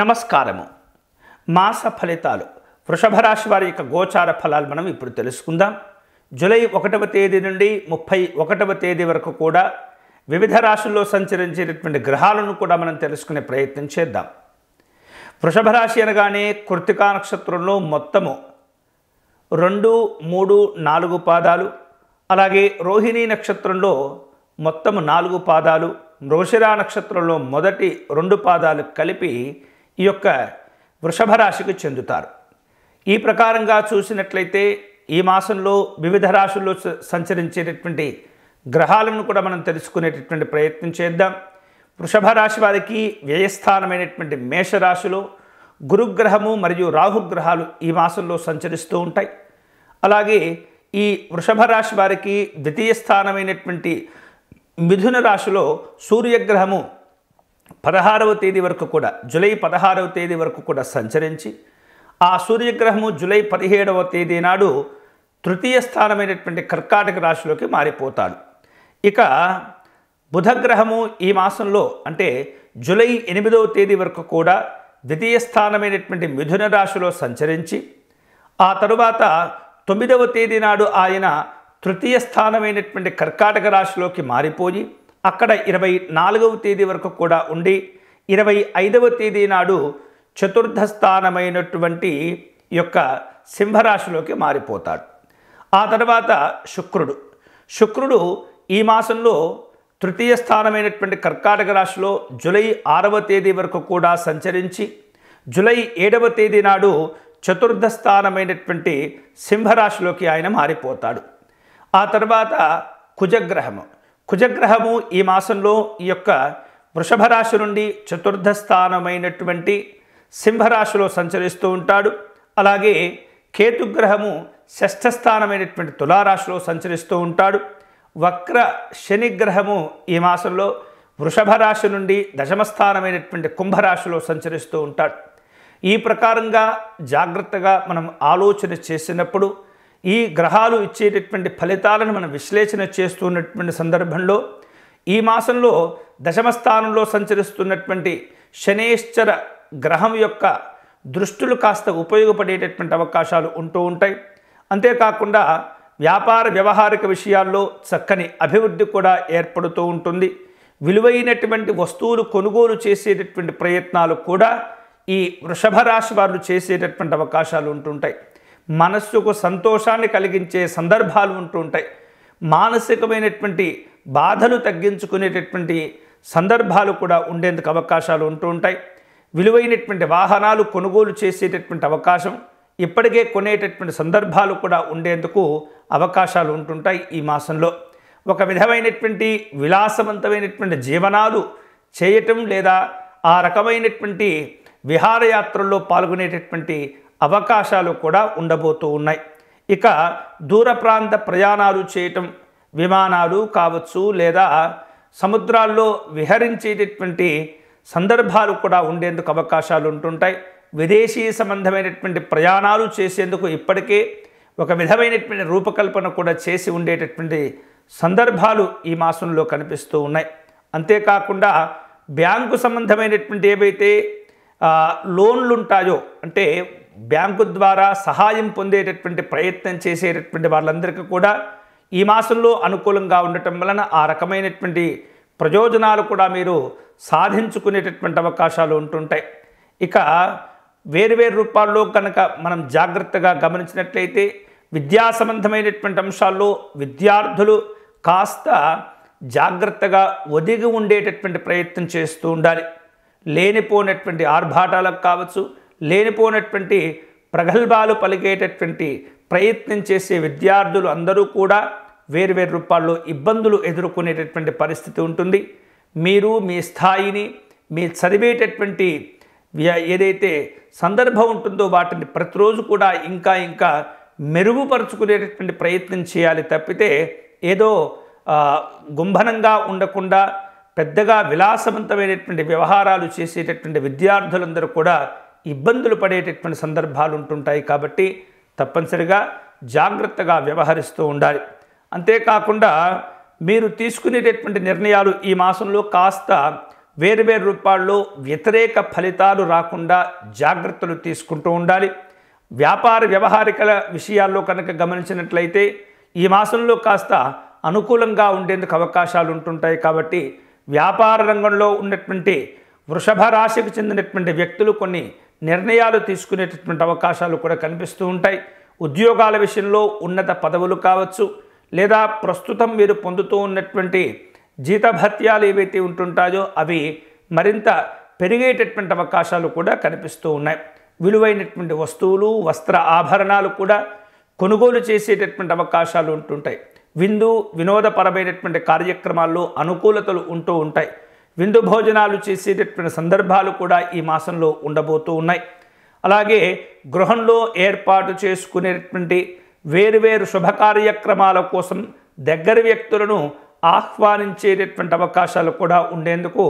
నమస్కారము మాస ఫలితాలు వృషభ రాశి వారి యొక్క గోచార ఫలాలు మనం ఇప్పుడు తెలుసుకుందాం జూలై ఒకటవ తేదీ నుండి ముప్పై ఒకటవ తేదీ వరకు కూడా వివిధ రాశుల్లో సంచరించేటటువంటి గ్రహాలను కూడా మనం తెలుసుకునే ప్రయత్నం చేద్దాం వృషభ రాశి అనగానే కృతికా నక్షత్రంలో మొత్తము రెండు మూడు నాలుగు పాదాలు అలాగే రోహిణి నక్షత్రంలో మొత్తము నాలుగు పాదాలు మృగశిరా నక్షత్రంలో మొదటి రెండు పాదాలు కలిపి ఈ యొక్క వృషభ రాశికి చెందుతారు ఈ ప్రకారంగా చూసినట్లయితే ఈ మాసంలో వివిధ రాశుల్లో సంచరించేటటువంటి గ్రహాలను కూడా మనం తెలుసుకునేటటువంటి ప్రయత్నం చేద్దాం వృషభ రాశి వారికి వ్యయస్థానమైనటువంటి మేషరాశిలో గురుగ్రహము మరియు రాహుగ్రహాలు ఈ మాసంలో సంచరిస్తూ ఉంటాయి అలాగే ఈ వృషభ రాశి వారికి ద్వితీయ స్థానమైనటువంటి మిథున రాశిలో సూర్యగ్రహము పదహారవ తేదీ వరకు కూడా జూలై పదహారవ తేదీ వరకు కూడా సంచరించి ఆ సూర్యగ్రహము జూలై పదిహేడవ తేదీ నాడు తృతీయ స్థానమైనటువంటి కర్కాటక రాశిలోకి మారిపోతాడు ఇక బుధగ్రహము ఈ మాసంలో అంటే జూలై ఎనిమిదవ తేదీ వరకు కూడా ద్వితీయ స్థానమైనటువంటి మిథున రాశిలో సంచరించి ఆ తరువాత తొమ్మిదవ తేదీ నాడు ఆయన తృతీయ స్థానమైనటువంటి కర్కాటక రాశిలోకి మారిపోయి అక్కడ ఇరవై నాలుగవ తేదీ వరకు కూడా ఉండి ఇరవై ఐదవ తేదీ నాడు చతుర్థ స్థానమైనటువంటి యొక్క సింహరాశిలోకి మారిపోతాడు ఆ తర్వాత శుక్రుడు శుక్రుడు ఈ మాసంలో తృతీయ స్థానమైనటువంటి కర్కాటక రాశిలో జులై ఆరవ తేదీ వరకు కూడా సంచరించి జులై ఏడవ తేదీ నాడు చతుర్థ స్థానమైనటువంటి సింహరాశిలోకి ఆయన మారిపోతాడు ఆ తర్వాత కుజగ్రహము కుజగ్రహము ఈ మాసంలో ఈ యొక్క వృషభ రాశి నుండి చతుర్థ స్థానమైనటువంటి సింహరాశిలో సంచరిస్తూ ఉంటాడు అలాగే కేతుగ్రహము షష్ఠ స్థానమైనటువంటి తులారాశిలో సంచరిస్తూ ఉంటాడు వక్ర శనిగ్రహము ఈ మాసంలో వృషభ రాశి నుండి దశమస్థానమైనటువంటి కుంభరాశిలో సంచరిస్తూ ఉంటాడు ఈ ప్రకారంగా జాగ్రత్తగా మనం ఆలోచన చేసినప్పుడు ఈ గ్రహాలు ఇచ్చేటటువంటి ఫలితాలను మనం విశ్లేషణ చేస్తున్నటువంటి సందర్భంలో ఈ మాసంలో దశమస్థానంలో సంచరిస్తున్నటువంటి శనేశ్చర గ్రహం యొక్క దృష్టులు కాస్త ఉపయోగపడేటటువంటి అవకాశాలు ఉంటూ ఉంటాయి అంతేకాకుండా వ్యాపార వ్యవహారిక విషయాల్లో చక్కని అభివృద్ధి కూడా ఏర్పడుతూ ఉంటుంది విలువైనటువంటి వస్తువులు కొనుగోలు చేసేటటువంటి ప్రయత్నాలు కూడా ఈ వృషభ రాశి వారు చేసేటటువంటి అవకాశాలు ఉంటుంటాయి మనస్సుకు సంతోషాన్ని కలిగించే సందర్భాలు ఉంటూ ఉంటాయి మానసికమైనటువంటి బాధలు తగ్గించుకునేటటువంటి సందర్భాలు కూడా ఉండేందుకు అవకాశాలు ఉంటూ ఉంటాయి విలువైనటువంటి వాహనాలు కొనుగోలు చేసేటటువంటి అవకాశం ఇప్పటికే కొనేటటువంటి సందర్భాలు కూడా ఉండేందుకు అవకాశాలు ఉంటుంటాయి ఈ మాసంలో ఒక విధమైనటువంటి విలాసవంతమైనటువంటి జీవనాలు చేయటం లేదా ఆ రకమైనటువంటి విహారయాత్రల్లో పాల్గొనేటటువంటి అవకాశాలు కూడా ఉండబోతూ ఉన్నాయి ఇక దూర ప్రాంత ప్రయాణాలు చేయటం విమానాలు కావచ్చు లేదా సముద్రాల్లో విహరించేటటువంటి సందర్భాలు కూడా ఉండేందుకు అవకాశాలు ఉంటుంటాయి విదేశీ సంబంధమైనటువంటి ప్రయాణాలు చేసేందుకు ఇప్పటికే ఒక విధమైనటువంటి రూపకల్పన కూడా చేసి ఉండేటటువంటి సందర్భాలు ఈ మాసంలో కనిపిస్తూ ఉన్నాయి అంతేకాకుండా బ్యాంకు సంబంధమైనటువంటి ఏవైతే లోన్లు ఉంటాయో అంటే బ్యాంకు ద్వారా సహాయం పొందేటటువంటి ప్రయత్నం చేసేటటువంటి వాళ్ళందరికీ కూడా ఈ మాసంలో అనుకూలంగా ఉండటం వలన ఆ రకమైనటువంటి ప్రయోజనాలు కూడా మీరు సాధించుకునేటటువంటి అవకాశాలు ఉంటుంటాయి ఇక వేరువేరు రూపాల్లో కనుక మనం జాగ్రత్తగా గమనించినట్లయితే విద్యా సంబంధమైనటువంటి అంశాల్లో విద్యార్థులు కాస్త జాగ్రత్తగా ఒదిగి ఉండేటటువంటి ప్రయత్నం చేస్తూ ఉండాలి లేనిపోయినటువంటి ఆర్భాటాలకు కావచ్చు లేనిపోయినటువంటి ప్రగల్భాలు పలిగేటటువంటి ప్రయత్నం చేసే విద్యార్థులు అందరూ కూడా వేరు రూపాల్లో ఇబ్బందులు ఎదుర్కొనేటటువంటి పరిస్థితి ఉంటుంది మీరు మీ స్థాయిని మీ చదివేటటువంటి ఏదైతే సందర్భం ఉంటుందో వాటిని ప్రతిరోజు కూడా ఇంకా ఇంకా మెరుగుపరుచుకునేటటువంటి ప్రయత్నం చేయాలి తప్పితే ఏదో గుంభనంగా ఉండకుండా పెద్దగా విలాసవంతమైనటువంటి వ్యవహారాలు చేసేటటువంటి విద్యార్థులందరూ కూడా ఇబ్బందులు పడేటటువంటి సందర్భాలు ఉంటుంటాయి కాబట్టి తప్పనిసరిగా జాగ్రత్తగా వ్యవహరిస్తూ ఉండాలి అంతేకాకుండా మీరు తీసుకునేటటువంటి నిర్ణయాలు ఈ మాసంలో కాస్త వేరువేరు రూపాల్లో వ్యతిరేక ఫలితాలు రాకుండా జాగ్రత్తలు తీసుకుంటూ ఉండాలి వ్యాపార వ్యవహారికల విషయాల్లో కనుక గమనించినట్లయితే ఈ మాసంలో కాస్త అనుకూలంగా ఉండేందుకు అవకాశాలు ఉంటుంటాయి కాబట్టి వ్యాపార రంగంలో ఉన్నటువంటి వృషభ రాశికి చెందినటువంటి వ్యక్తులు కొన్ని నిర్ణయాలు తీసుకునేటటువంటి అవకాశాలు కూడా కనిపిస్తూ ఉంటాయి ఉద్యోగాల విషయంలో ఉన్నత పదవులు కావచ్చు లేదా ప్రస్తుతం మీరు పొందుతూ ఉన్నటువంటి జీతభత్యాలు ఏవైతే ఉంటుంటాయో అవి మరింత పెరిగేటటువంటి అవకాశాలు కూడా కనిపిస్తూ ఉన్నాయి విలువైనటువంటి వస్తువులు వస్త్ర ఆభరణాలు కూడా కొనుగోలు చేసేటటువంటి అవకాశాలు ఉంటుంటాయి విందు వినోదపరమైనటువంటి కార్యక్రమాల్లో అనుకూలతలు ఉంటూ ఉంటాయి విందు భోజనాలు చేసేటటువంటి సందర్భాలు కూడా ఈ మాసంలో ఉండబోతూ ఉన్నాయి అలాగే గృహంలో ఏర్పాటు చేసుకునేటువంటి వేరువేరు శుభకార్యక్రమాల కోసం దగ్గర వ్యక్తులను ఆహ్వానించేటటువంటి అవకాశాలు కూడా ఉండేందుకు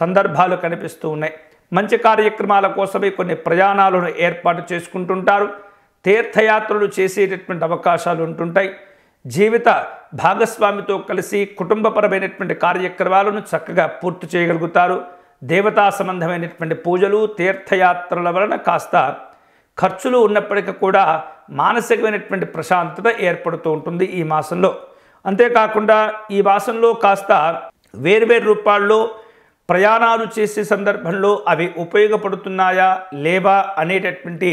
సందర్భాలు కనిపిస్తూ ఉన్నాయి మంచి కార్యక్రమాల కోసమే కొన్ని ప్రయాణాలను ఏర్పాటు చేసుకుంటుంటారు తీర్థయాత్రలు చేసేటటువంటి అవకాశాలు ఉంటుంటాయి జీవిత భాగస్వామితో కలిసి కుటుంబపరమైనటువంటి కార్యక్రమాలను చక్కగా పూర్తి చేయగలుగుతారు దేవతా సంబంధమైనటువంటి పూజలు తీర్థయాత్రల వలన కాస్త ఖర్చులు ఉన్నప్పటికీ కూడా మానసికమైనటువంటి ప్రశాంతత ఏర్పడుతూ ఉంటుంది ఈ మాసంలో అంతేకాకుండా ఈ మాసంలో కాస్త వేర్వేరు రూపాల్లో ప్రయాణాలు చేసే సందర్భంలో అవి ఉపయోగపడుతున్నాయా లేవా అనేటటువంటి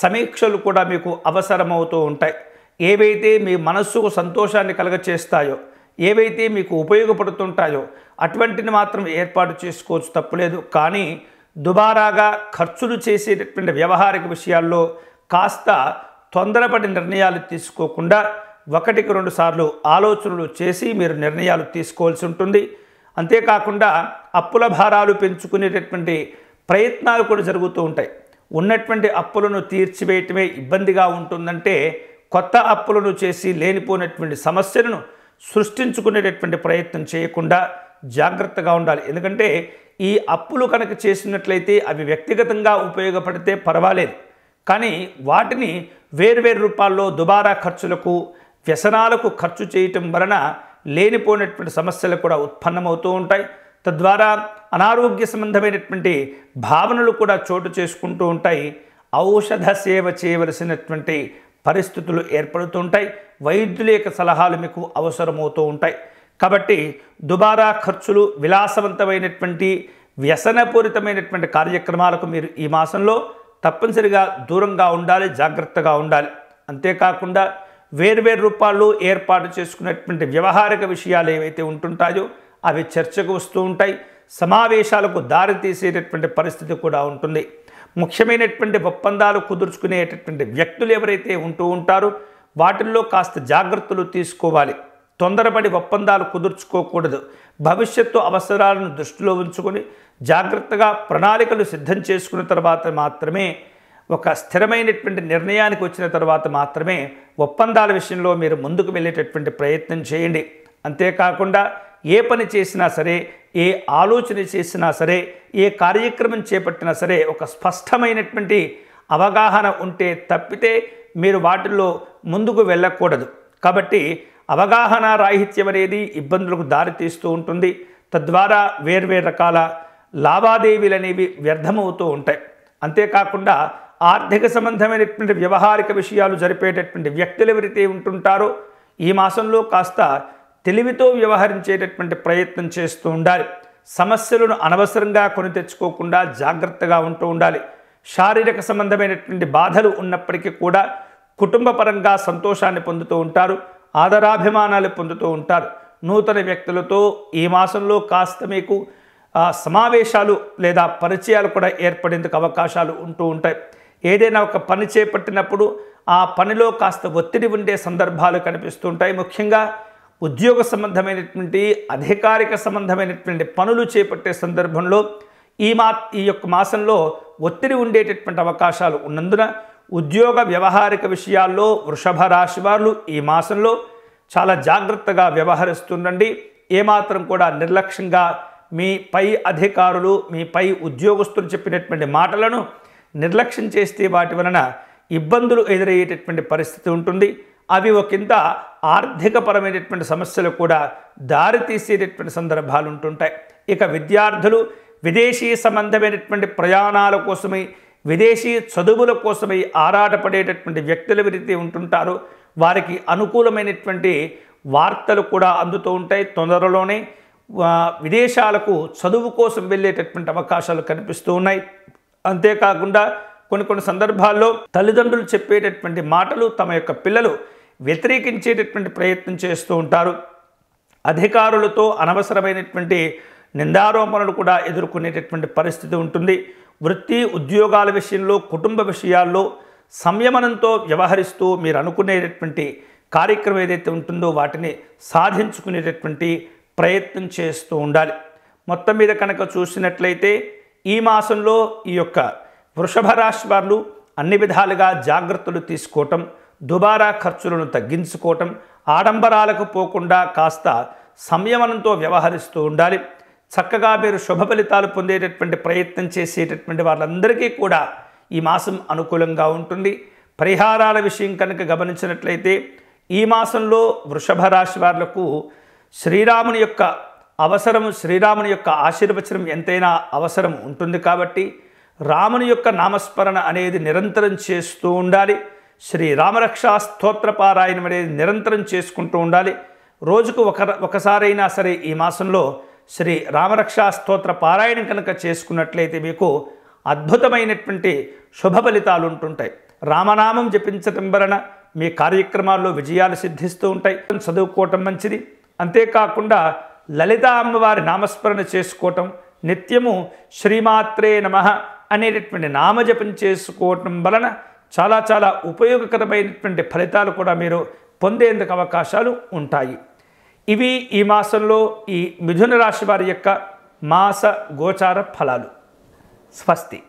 సమీక్షలు కూడా మీకు అవసరమవుతూ ఉంటాయి ఏవైతే మీ మనస్సుకు సంతోషాన్ని కలగచేస్తాయో ఏవైతే మీకు ఉపయోగపడుతుంటాయో అటువంటిని మాత్రం ఏర్పాటు చేసుకోవచ్చు తప్పులేదు కానీ దుబారాగా ఖర్చులు చేసేటటువంటి వ్యవహారిక విషయాల్లో కాస్త తొందరపడి నిర్ణయాలు తీసుకోకుండా ఒకటికి రెండు సార్లు ఆలోచనలు చేసి మీరు నిర్ణయాలు తీసుకోవాల్సి ఉంటుంది అంతేకాకుండా అప్పుల భారాలు పెంచుకునేటటువంటి ప్రయత్నాలు కూడా జరుగుతూ ఉంటాయి ఉన్నటువంటి అప్పులను తీర్చివేయటమే ఇబ్బందిగా ఉంటుందంటే కొత్త అప్పులను చేసి లేనిపోయినటువంటి సమస్యలను సృష్టించుకునేటటువంటి ప్రయత్నం చేయకుండా జాగ్రత్తగా ఉండాలి ఎందుకంటే ఈ అప్పులు కనుక చేసినట్లయితే అవి వ్యక్తిగతంగా ఉపయోగపడితే పర్వాలేదు కానీ వాటిని వేర్వేరు రూపాల్లో దుబారా ఖర్చులకు వ్యసనాలకు ఖర్చు చేయటం వలన లేనిపోయినటువంటి సమస్యలు కూడా ఉత్పన్నమవుతూ ఉంటాయి తద్వారా అనారోగ్య సంబంధమైనటువంటి భావనలు కూడా చోటు చేసుకుంటూ ఉంటాయి ఔషధ సేవ చేయవలసినటువంటి పరిస్థితులు ఏర్పడుతుంటాయి వైద్యుల యొక్క సలహాలు మీకు అవసరమవుతూ ఉంటాయి కాబట్టి దుబారా ఖర్చులు విలాసవంతమైనటువంటి వ్యసనపూరితమైనటువంటి కార్యక్రమాలకు మీరు ఈ మాసంలో తప్పనిసరిగా దూరంగా ఉండాలి జాగ్రత్తగా ఉండాలి అంతేకాకుండా వేర్వేరు రూపాల్లో ఏర్పాటు చేసుకునేటువంటి వ్యవహారిక విషయాలు ఏవైతే ఉంటుంటాయో అవి చర్చకు వస్తూ ఉంటాయి సమావేశాలకు దారితీసేటటువంటి పరిస్థితి కూడా ఉంటుంది ముఖ్యమైనటువంటి ఒప్పందాలు కుదుర్చుకునేటటువంటి వ్యక్తులు ఎవరైతే ఉంటూ ఉంటారో వాటిల్లో కాస్త జాగ్రత్తలు తీసుకోవాలి తొందరపడి ఒప్పందాలు కుదుర్చుకోకూడదు భవిష్యత్తు అవసరాలను దృష్టిలో ఉంచుకొని జాగ్రత్తగా ప్రణాళికలు సిద్ధం చేసుకున్న తర్వాత మాత్రమే ఒక స్థిరమైనటువంటి నిర్ణయానికి వచ్చిన తర్వాత మాత్రమే ఒప్పందాల విషయంలో మీరు ముందుకు వెళ్ళేటటువంటి ప్రయత్నం చేయండి అంతేకాకుండా ఏ పని చేసినా సరే ఏ ఆలోచన చేసినా సరే ఏ కార్యక్రమం చేపట్టినా సరే ఒక స్పష్టమైనటువంటి అవగాహన ఉంటే తప్పితే మీరు వాటిల్లో ముందుకు వెళ్ళకూడదు కాబట్టి అవగాహన రాహిత్యం అనేది ఇబ్బందులకు దారితీస్తూ ఉంటుంది తద్వారా వేర్వేరు రకాల లావాదేవీలు అనేవి వ్యర్థమవుతూ ఉంటాయి అంతేకాకుండా ఆర్థిక సంబంధమైనటువంటి వ్యవహారిక విషయాలు జరిపేటటువంటి వ్యక్తులు ఎవరైతే ఉంటుంటారో ఈ మాసంలో కాస్త తెలివితో వ్యవహరించేటటువంటి ప్రయత్నం చేస్తూ ఉండాలి సమస్యలను అనవసరంగా కొని తెచ్చుకోకుండా జాగ్రత్తగా ఉంటూ ఉండాలి శారీరక సంబంధమైనటువంటి బాధలు ఉన్నప్పటికీ కూడా కుటుంబపరంగా సంతోషాన్ని పొందుతూ ఉంటారు ఆదరాభిమానాలు పొందుతూ ఉంటారు నూతన వ్యక్తులతో ఈ మాసంలో కాస్త మీకు సమావేశాలు లేదా పరిచయాలు కూడా ఏర్పడేందుకు అవకాశాలు ఉంటూ ఉంటాయి ఏదైనా ఒక పని చేపట్టినప్పుడు ఆ పనిలో కాస్త ఒత్తిడి ఉండే సందర్భాలు కనిపిస్తుంటాయి ముఖ్యంగా ఉద్యోగ సంబంధమైనటువంటి అధికారిక సంబంధమైనటువంటి పనులు చేపట్టే సందర్భంలో ఈ మా ఈ యొక్క మాసంలో ఒత్తిడి ఉండేటటువంటి అవకాశాలు ఉన్నందున ఉద్యోగ వ్యవహారిక విషయాల్లో వృషభ రాశి వారు ఈ మాసంలో చాలా జాగ్రత్తగా వ్యవహరిస్తుండండి ఏమాత్రం కూడా నిర్లక్ష్యంగా మీ పై అధికారులు మీ పై ఉద్యోగస్తులు చెప్పినటువంటి మాటలను నిర్లక్ష్యం చేస్తే వాటి వలన ఇబ్బందులు ఎదురయ్యేటటువంటి పరిస్థితి ఉంటుంది అవి ఒకంత ఆర్థికపరమైనటువంటి సమస్యలు కూడా దారితీసేటటువంటి సందర్భాలు ఉంటుంటాయి ఇక విద్యార్థులు విదేశీ సంబంధమైనటువంటి ప్రయాణాల కోసమై విదేశీ చదువుల కోసమై ఆరాటపడేటటువంటి వ్యక్తులు ఎవరైతే ఉంటుంటారో వారికి అనుకూలమైనటువంటి వార్తలు కూడా అందుతూ ఉంటాయి తొందరలోనే విదేశాలకు చదువు కోసం వెళ్ళేటటువంటి అవకాశాలు కనిపిస్తూ ఉన్నాయి అంతేకాకుండా కొన్ని కొన్ని సందర్భాల్లో తల్లిదండ్రులు చెప్పేటటువంటి మాటలు తమ యొక్క పిల్లలు వ్యతిరేకించేటటువంటి ప్రయత్నం చేస్తూ ఉంటారు అధికారులతో అనవసరమైనటువంటి నిందారోపణలు కూడా ఎదుర్కొనేటటువంటి పరిస్థితి ఉంటుంది వృత్తి ఉద్యోగాల విషయంలో కుటుంబ విషయాల్లో సంయమనంతో వ్యవహరిస్తూ మీరు అనుకునేటటువంటి కార్యక్రమం ఏదైతే ఉంటుందో వాటిని సాధించుకునేటటువంటి ప్రయత్నం చేస్తూ ఉండాలి మొత్తం మీద కనుక చూసినట్లయితే ఈ మాసంలో ఈ యొక్క వృషభ రాశి వారు అన్ని విధాలుగా జాగ్రత్తలు తీసుకోవటం దుబారా ఖర్చులను తగ్గించుకోవటం ఆడంబరాలకు పోకుండా కాస్త సంయమనంతో వ్యవహరిస్తూ ఉండాలి చక్కగా మీరు శుభ ఫలితాలు పొందేటటువంటి ప్రయత్నం చేసేటటువంటి వాళ్ళందరికీ కూడా ఈ మాసం అనుకూలంగా ఉంటుంది పరిహారాల విషయం కనుక గమనించినట్లయితే ఈ మాసంలో వృషభ రాశి వారులకు శ్రీరాముని యొక్క అవసరము శ్రీరాముని యొక్క ఆశీర్వచనం ఎంతైనా అవసరం ఉంటుంది కాబట్టి రాముని యొక్క నామస్మరణ అనేది నిరంతరం చేస్తూ ఉండాలి శ్రీ రామరక్షా స్తోత్ర పారాయణం అనేది నిరంతరం చేసుకుంటూ ఉండాలి రోజుకు ఒక ఒకసారైనా సరే ఈ మాసంలో శ్రీ రామరక్షా స్తోత్ర పారాయణం కనుక చేసుకున్నట్లయితే మీకు అద్భుతమైనటువంటి శుభ ఫలితాలు ఉంటుంటాయి రామనామం జపించటం వలన మీ కార్యక్రమాల్లో విజయాలు సిద్ధిస్తూ ఉంటాయి చదువుకోవటం మంచిది అంతేకాకుండా లలిత అమ్మవారి నామస్మరణ చేసుకోవటం నిత్యము శ్రీమాత్రే నమ అనేటటువంటి నామజపం చేసుకోవటం వలన చాలా చాలా ఉపయోగకరమైనటువంటి ఫలితాలు కూడా మీరు పొందేందుకు అవకాశాలు ఉంటాయి ఇవి ఈ మాసంలో ఈ మిథున రాశి వారి యొక్క మాస గోచార ఫలాలు స్వస్తి